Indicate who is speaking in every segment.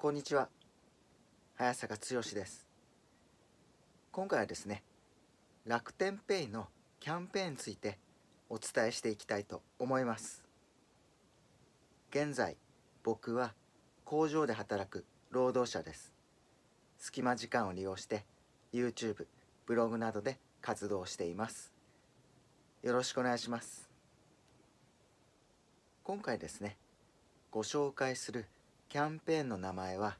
Speaker 1: こんにちは早坂剛です今回はですね楽天ペイのキャンペーンについてお伝えしていきたいと思います現在僕は工場で働く労働者です隙間時間を利用して YouTube ブログなどで活動していますよろしくお願いします今回ですねご紹介するキャンペーンの名前は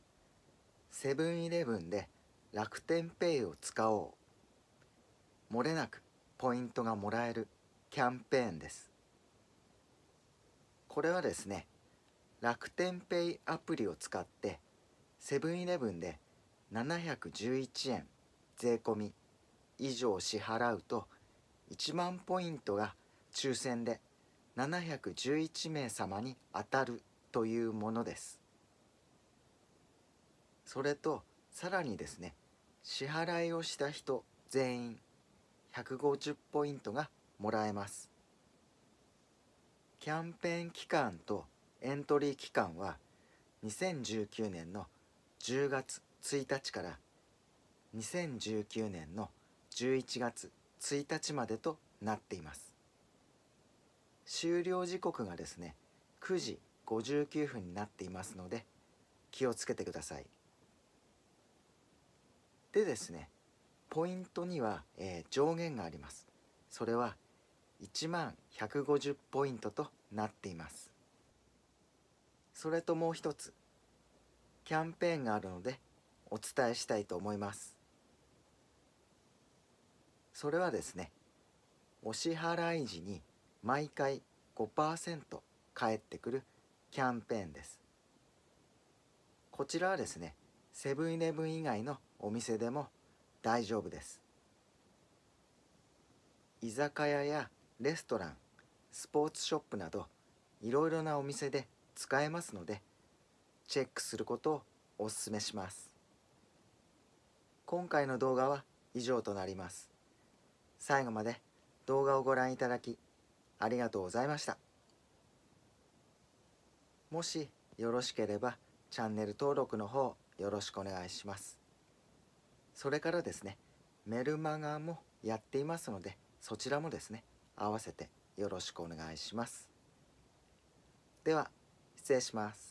Speaker 1: セブンイレブンで楽天ペイを使おうもれなくポイントがもらえるキャンペーンですこれはですね楽天ペイアプリを使ってセブンイレブンで711円税込み以上支払うと1万ポイントが抽選で711名様に当たるというものです。それとさらにですね支払いをした人全員150ポイントがもらえますキャンペーン期間とエントリー期間は2019年の10月1日から2019年の11月1日までとなっています終了時刻がですね9時59分になっていますので気をつけてください。でですねポイントには、えー、上限がありますそれは1万150ポイントとなっていますそれともう一つキャンペーンがあるのでお伝えしたいと思いますそれはですねお支払い時に毎回5%返ってくるキャンペーンですこちらはですねセブンイレブン以外のお店でも大丈夫です居酒屋やレストランスポーツショップなどいろいろなお店で使えますのでチェックすることをお勧めします今回の動画は以上となります最後まで動画をご覧いただきありがとうございましたもしよろしければチャンネル登録の方よろしくお願いしますそれからですねメルマガもやっていますのでそちらもですね合わせてよろしくお願いしますでは失礼します